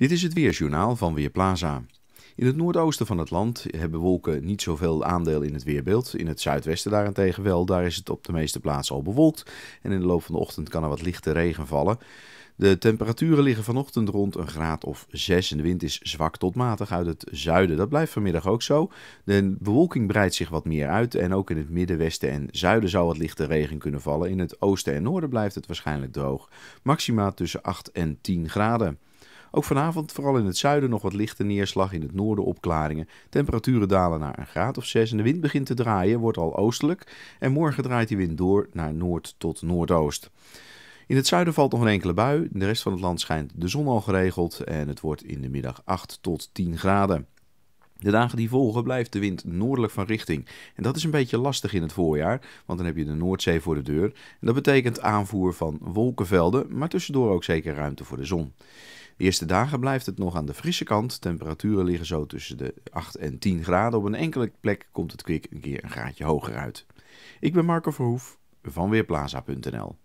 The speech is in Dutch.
Dit is het Weersjournaal van Weerplaza. In het noordoosten van het land hebben wolken niet zoveel aandeel in het weerbeeld. In het zuidwesten daarentegen wel. Daar is het op de meeste plaatsen al bewolkt. En in de loop van de ochtend kan er wat lichte regen vallen. De temperaturen liggen vanochtend rond een graad of 6 en de wind is zwak tot matig uit het zuiden. Dat blijft vanmiddag ook zo. De bewolking breidt zich wat meer uit en ook in het middenwesten en zuiden zou wat lichte regen kunnen vallen. In het oosten en noorden blijft het waarschijnlijk droog. Maxima tussen 8 en 10 graden. Ook vanavond vooral in het zuiden nog wat lichte neerslag, in het noorden opklaringen. Temperaturen dalen naar een graad of 6 en de wind begint te draaien, wordt al oostelijk. En morgen draait die wind door naar noord tot noordoost. In het zuiden valt nog een enkele bui. de rest van het land schijnt de zon al geregeld en het wordt in de middag 8 tot 10 graden. De dagen die volgen blijft de wind noordelijk van richting. En dat is een beetje lastig in het voorjaar, want dan heb je de Noordzee voor de deur. En dat betekent aanvoer van wolkenvelden, maar tussendoor ook zeker ruimte voor de zon eerste dagen blijft het nog aan de frisse kant. Temperaturen liggen zo tussen de 8 en 10 graden. Op een enkele plek komt het kwik een keer een graadje hoger uit. Ik ben Marco Verhoef van Weerplaza.nl